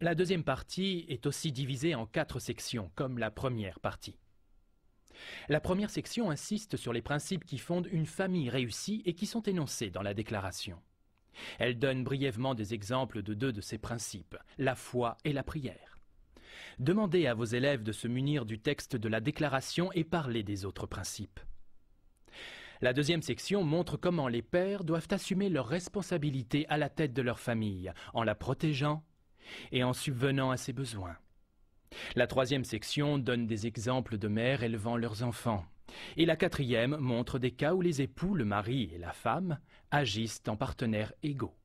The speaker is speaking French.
La deuxième partie est aussi divisée en quatre sections, comme la première partie. La première section insiste sur les principes qui fondent une famille réussie et qui sont énoncés dans la déclaration. Elle donne brièvement des exemples de deux de ces principes, la foi et la prière. Demandez à vos élèves de se munir du texte de la déclaration et parlez des autres principes. La deuxième section montre comment les pères doivent assumer leurs responsabilités à la tête de leur famille, en la protégeant et en subvenant à ses besoins. La troisième section donne des exemples de mères élevant leurs enfants. Et la quatrième montre des cas où les époux, le mari et la femme, agissent en partenaires égaux.